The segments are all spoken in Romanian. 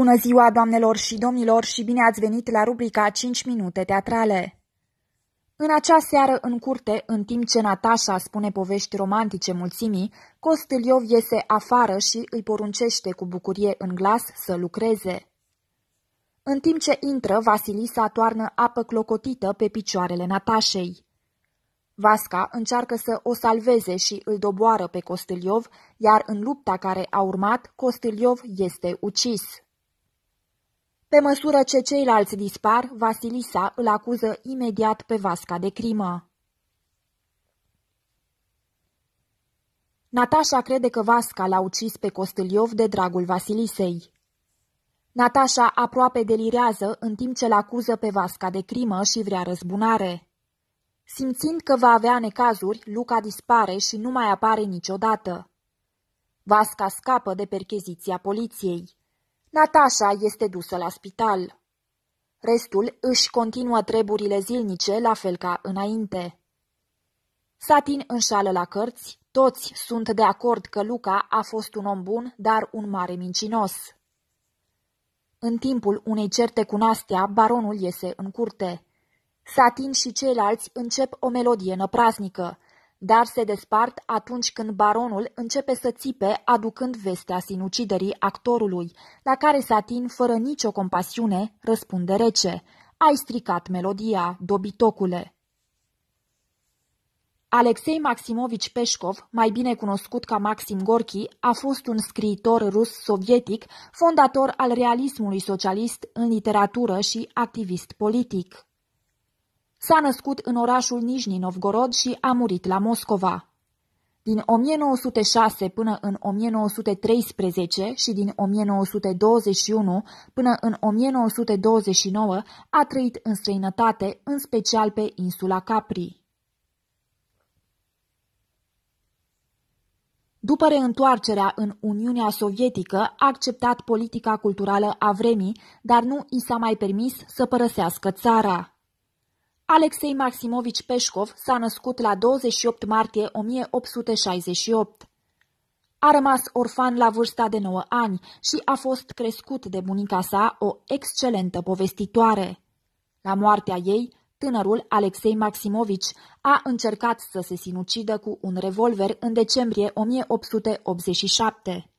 Bună ziua, doamnelor și domnilor, și bine ați venit la rubrica 5 minute teatrale. În acea seară în curte, în timp ce Natasha spune povești romantice mulțimii, Costiliov iese afară și îi poruncește cu bucurie în glas să lucreze. În timp ce intră, Vasilisa toarnă apă clocotită pe picioarele Natașei. Vasca încearcă să o salveze și îl doboară pe Costiliov, iar în lupta care a urmat, Costiliov este ucis. Pe măsură ce ceilalți dispar, Vasilisa îl acuză imediat pe Vasca de crimă. Natasha crede că Vasca l-a ucis pe Costiliov de dragul Vasilisei. Natasha aproape delirează în timp ce l-acuză pe Vasca de crimă și vrea răzbunare. Simțind că va avea necazuri, Luca dispare și nu mai apare niciodată. Vasca scapă de percheziția poliției. Natasha este dusă la spital. Restul își continuă treburile zilnice la fel ca înainte. Satin înșală la cărți, toți sunt de acord că Luca a fost un om bun, dar un mare mincinos. În timpul unei certe cu Nastia, baronul iese în curte. Satin și ceilalți încep o melodie năprasnică – dar se despart atunci când baronul începe să țipe aducând vestea sinuciderii actorului, la care Satin, fără nicio compasiune, răspunde rece. Ai stricat melodia, dobitocule! Alexei Maximovici Peșcov, mai bine cunoscut ca Maxim Gorki, a fost un scriitor rus-sovietic, fondator al realismului socialist în literatură și activist politic. S-a născut în orașul Nijni Novgorod și a murit la Moscova. Din 1906 până în 1913 și din 1921 până în 1929 a trăit în străinătate, în special pe insula Capri. După reîntoarcerea în Uniunea Sovietică, a acceptat politica culturală a vremii, dar nu i s-a mai permis să părăsească țara. Alexei Maximovici Peșcov s-a născut la 28 martie 1868. A rămas orfan la vârsta de 9 ani și a fost crescut de bunica sa o excelentă povestitoare. La moartea ei, tânărul Alexei Maximovici a încercat să se sinucidă cu un revolver în decembrie 1887.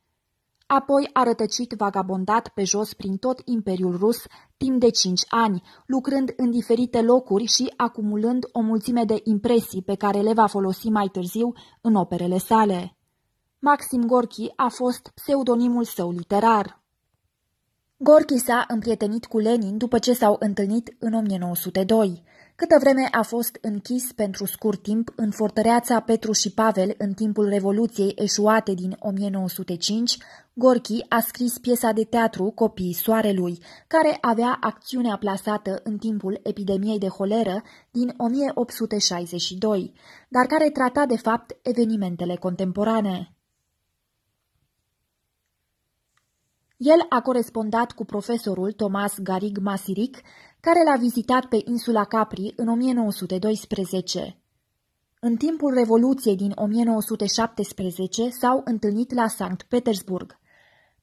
Apoi a rătăcit vagabondat pe jos prin tot Imperiul Rus timp de cinci ani, lucrând în diferite locuri și acumulând o mulțime de impresii pe care le va folosi mai târziu în operele sale. Maxim Gorki a fost pseudonimul său literar. Gorki s-a împrietenit cu Lenin după ce s-au întâlnit în 1902 câtă vreme a fost închis pentru scurt timp în fortăreața Petru și Pavel în timpul Revoluției eșuate din 1905, Gorki a scris piesa de teatru Copiii Soarelui, care avea acțiunea plasată în timpul epidemiei de holeră din 1862, dar care trata de fapt evenimentele contemporane. El a corespondat cu profesorul Thomas Garig Masiric, care l-a vizitat pe insula Capri în 1912. În timpul Revoluției din 1917 s-au întâlnit la Sankt Petersburg.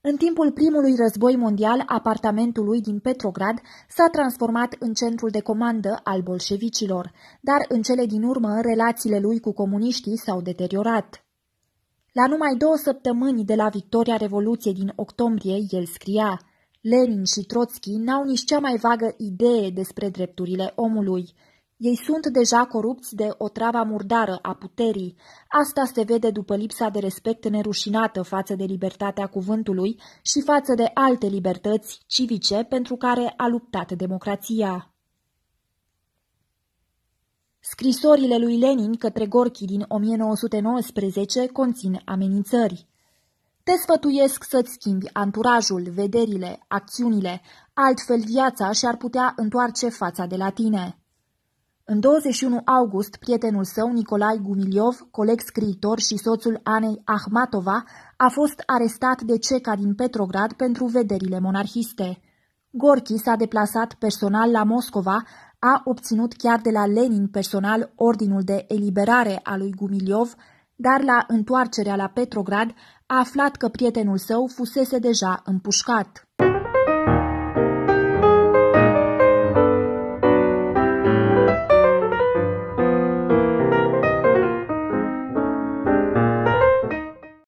În timpul primului război mondial, apartamentul lui din Petrograd s-a transformat în centrul de comandă al bolșevicilor, dar în cele din urmă relațiile lui cu comuniștii s-au deteriorat. La numai două săptămâni de la victoria Revoluției din octombrie, el scria Lenin și Trotsky n-au nici cea mai vagă idee despre drepturile omului. Ei sunt deja corupți de o travă murdară a puterii. Asta se vede după lipsa de respect nerușinată față de libertatea cuvântului și față de alte libertăți civice pentru care a luptat democrația. Scrisorile lui Lenin către Gorki din 1919 conțin amenințări. Te sfătuiesc să-ți schimbi anturajul, vederile, acțiunile, altfel viața și-ar putea întoarce fața de la tine. În 21 august, prietenul său, Nicolai Gumiliov, coleg scriitor și soțul Anei Ahmatova, a fost arestat de ceca din Petrograd pentru vederile monarhiste. Gorki s-a deplasat personal la Moscova, a obținut chiar de la Lenin personal ordinul de eliberare a lui Gumiliov, dar la întoarcerea la Petrograd a aflat că prietenul său fusese deja împușcat.